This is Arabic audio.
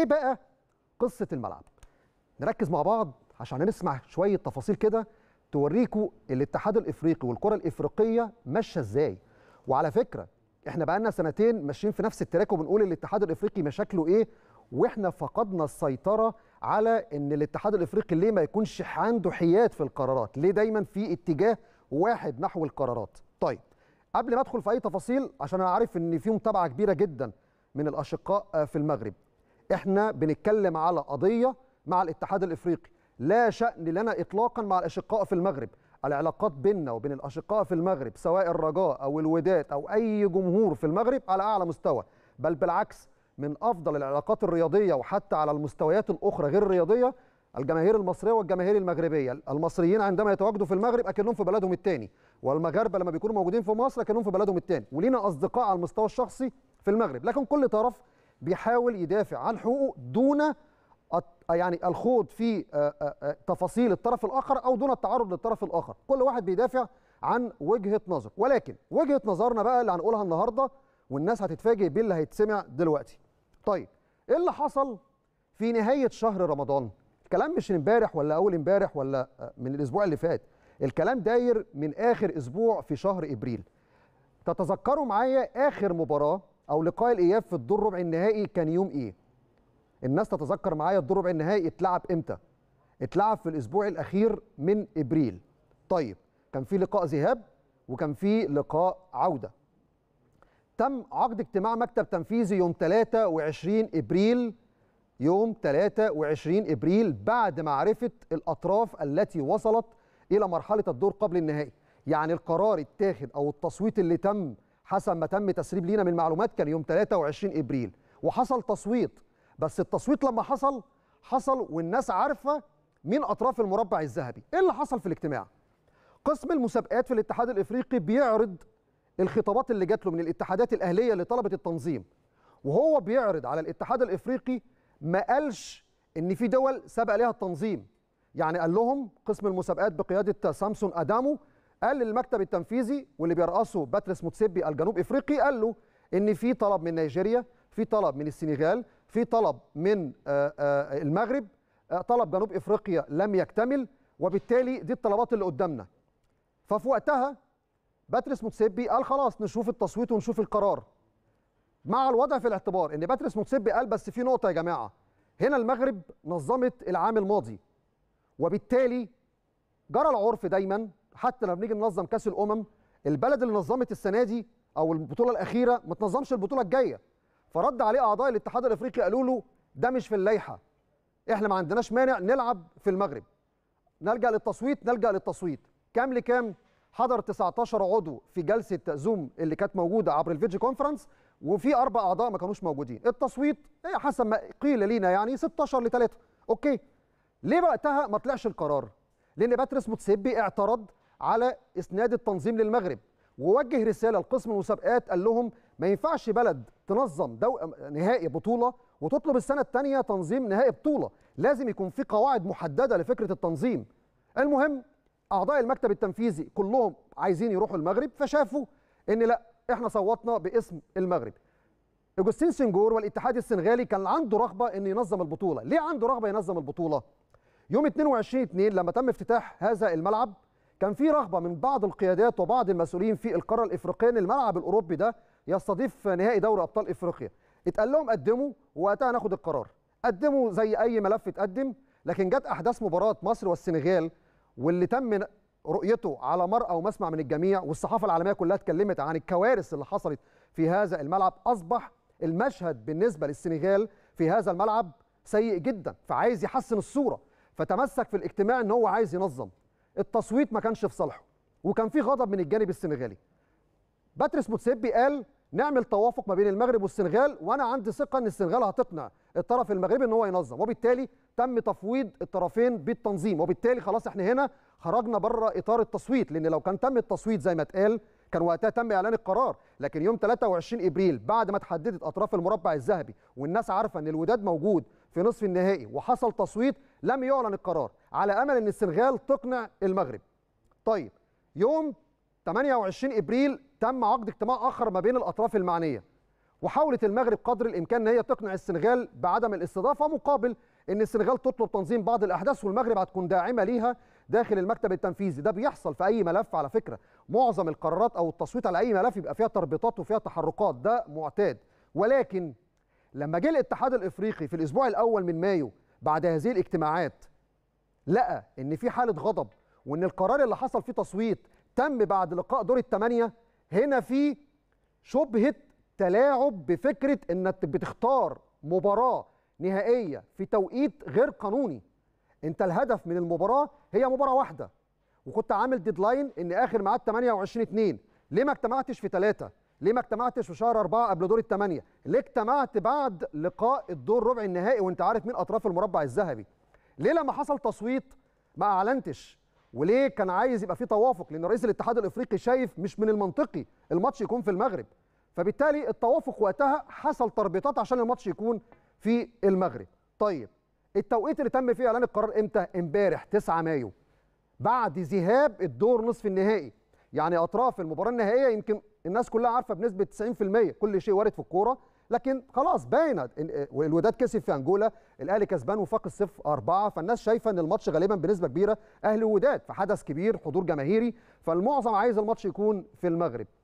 ايه بقى قصه الملعب نركز مع بعض عشان نسمع شويه تفاصيل كده توريكم الاتحاد الافريقي والكره الافريقيه ماشيه ازاي وعلى فكره احنا بقالنا سنتين ماشيين في نفس التراك وبنقول الاتحاد الافريقي مشاكله ايه واحنا فقدنا السيطره على ان الاتحاد الافريقي ليه ما يكونش عنده حياد في القرارات ليه دايما في اتجاه واحد نحو القرارات طيب قبل ما ادخل في اي تفاصيل عشان انا عارف ان في متابعه كبيره جدا من الاشقاء في المغرب احنا بنتكلم على قضيه مع الاتحاد الافريقي لا شان لنا اطلاقا مع الاشقاء في المغرب العلاقات بيننا وبين الاشقاء في المغرب سواء الرجاء او الوداد او اي جمهور في المغرب على اعلى مستوى بل بالعكس من افضل العلاقات الرياضيه وحتى على المستويات الاخرى غير الرياضيه الجماهير المصريه والجماهير المغربيه المصريين عندما يتواجدوا في المغرب اكنهم في بلدهم الثاني والمغاربه لما بيكونوا موجودين في مصر اكنهم في بلدهم الثاني ولينا اصدقاء على المستوى الشخصي في المغرب لكن كل طرف بيحاول يدافع عن حقوقه دون يعني الخوض في آه، آه، آه، تفاصيل الطرف الاخر او دون التعرض للطرف الاخر كل واحد بيدافع عن وجهه نظر ولكن وجهه نظرنا بقى اللي هنقولها النهارده والناس هتتفاجئ باللي هيتسمع دلوقتي طيب ايه اللي حصل في نهايه شهر رمضان الكلام مش امبارح ولا اول امبارح ولا من الاسبوع اللي فات الكلام داير من اخر اسبوع في شهر ابريل تتذكروا معايا اخر مباراه او لقاء الاياب في الدور ربع النهائي كان يوم ايه الناس تتذكر معايا الدور ربع النهائي اتلعب امتى اتلعب في الاسبوع الاخير من ابريل طيب كان في لقاء ذهاب وكان في لقاء عوده تم عقد اجتماع مكتب تنفيذي يوم 23 ابريل يوم 23 ابريل بعد معرفه الاطراف التي وصلت الى مرحله الدور قبل النهائي يعني القرار اتاخد او التصويت اللي تم حسب ما تم تسريب لينا من معلومات كان يوم 23 ابريل وحصل تصويت بس التصويت لما حصل حصل والناس عارفه مين اطراف المربع الذهبي ايه اللي حصل في الاجتماع قسم المسابقات في الاتحاد الافريقي بيعرض الخطابات اللي جات له من الاتحادات الاهليه اللي طلبت التنظيم وهو بيعرض على الاتحاد الافريقي ما قالش ان في دول سبق لها التنظيم يعني قال لهم قسم المسابقات بقياده سامسون ادامو قال للمكتب التنفيذي واللي بيرأسه باتريس موتسيبي الجنوب افريقي قال له ان في طلب من نيجيريا في طلب من السنغال في طلب من آه، آه، المغرب آه، طلب جنوب افريقيا لم يكتمل وبالتالي دي الطلبات اللي قدامنا ففي وقتها باتريس موتسيبي قال خلاص نشوف التصويت ونشوف القرار مع الوضع في الاعتبار ان باتريس موتسيبي قال بس في نقطه يا جماعه هنا المغرب نظمت العام الماضي وبالتالي جرى العرف دايما حتى لما بنيجي ننظم كاس الامم البلد اللي نظمت السنه دي او البطوله الاخيره ما تنظمش البطوله الجايه فرد عليه اعضاء الاتحاد الافريقي قالوا له ده مش في اللائحه احنا ما عندناش مانع نلعب في المغرب نلجا للتصويت نلجا للتصويت كام لكام حضر 19 عضو في جلسه زوم اللي كانت موجوده عبر الفيديو كونفرنس وفي اربع اعضاء ما كانوش موجودين التصويت إيه، حسب ما قيل لينا يعني 16 ل 3 اوكي ليه وقتها ما طلعش القرار لان باتريس موتسيبي اعترض على اسناد التنظيم للمغرب ووجه رساله لقسم المسابقات قال لهم ما ينفعش بلد تنظم دو... نهائي بطوله وتطلب السنه الثانيه تنظيم نهائي بطوله لازم يكون في قواعد محدده لفكره التنظيم المهم اعضاء المكتب التنفيذي كلهم عايزين يروحوا المغرب فشافوا ان لا احنا صوتنا باسم المغرب اجوستين سنجور والاتحاد السنغالي كان عنده رغبه انه ينظم البطوله ليه عنده رغبه ينظم البطوله يوم 22 2 لما تم افتتاح هذا الملعب كان في رغبه من بعض القيادات وبعض المسؤولين في القاره الافريقيه ان الملعب الاوروبي ده يستضيف نهائي دوري ابطال افريقيا اتقال لهم قدموا وقتها ناخد القرار قدموا زي اي ملف اتقدم لكن جت احداث مباراه مصر والسنغال واللي تم رؤيته على مرأى ومسمع من الجميع والصحافه العالميه كلها اتكلمت عن الكوارث اللي حصلت في هذا الملعب اصبح المشهد بالنسبه للسنغال في هذا الملعب سيء جدا فعايز يحسن الصوره فتمسك في الاجتماع ان هو عايز ينظم التصويت ما كانش في صالحه وكان في غضب من الجانب السنغالي باتريس موتسيبي قال نعمل توافق ما بين المغرب والسنغال وانا عندي ثقه ان السنغال هتقنع الطرف المغربي ان هو ينظم وبالتالي تم تفويض الطرفين بالتنظيم وبالتالي خلاص احنا هنا خرجنا بره اطار التصويت لان لو كان تم التصويت زي ما اتقال كان وقتها تم اعلان القرار لكن يوم 23 ابريل بعد ما تحددت اطراف المربع الذهبي والناس عارفه ان الوداد موجود في نصف النهائي وحصل تصويت لم يعلن القرار على امل ان السنغال تقنع المغرب طيب يوم 28 ابريل تم عقد اجتماع اخر ما بين الاطراف المعنيه وحاولت المغرب قدر الامكان ان هي تقنع السنغال بعدم الاستضافه مقابل ان السنغال تطلب تنظيم بعض الاحداث والمغرب هتكون داعمه ليها داخل المكتب التنفيذي ده بيحصل في اي ملف على فكره معظم القرارات او التصويت على اي ملف يبقى فيها تربيطات وفيها تحركات ده معتاد ولكن لما جه الاتحاد الافريقي في الاسبوع الاول من مايو بعد هذه الاجتماعات لقى ان في حاله غضب وان القرار اللي حصل فيه تصويت تم بعد لقاء دور الثمانيه هنا في شبهه تلاعب بفكره انك بتختار مباراه نهائيه في توقيت غير قانوني انت الهدف من المباراه هي مباراه واحده وكنت عامل ديدلاين ان اخر ميعاد 28 2 ليه ما اجتمعتش في 3 ليه ما اجتمعتش في شهر أربعة قبل دور الثمانية ليه اجتمعت بعد لقاء الدور ربع النهائي وانت عارف مين أطراف المربع الذهبي ليه لما حصل تصويت ما أعلنتش وليه كان عايز يبقى في توافق لأن رئيس الاتحاد الإفريقي شايف مش من المنطقي الماتش يكون في المغرب فبالتالي التوافق وقتها حصل تربيطات عشان الماتش يكون في المغرب طيب التوقيت اللي تم فيه اعلان القرار امتى امبارح 9 مايو بعد ذهاب الدور نصف النهائي يعني اطراف المباراه النهائيه يمكن الناس كلها عارفه بنسبه 90% كل شيء وارد في الكوره لكن خلاص باينه والوداد كسب في انجولا الاهلي كسبان وفاق الصفر اربعه فالناس شايفه ان الماتش غالبا بنسبه كبيره اهلي ووداد فحدث كبير حضور جماهيري فالمعظم عايز الماتش يكون في المغرب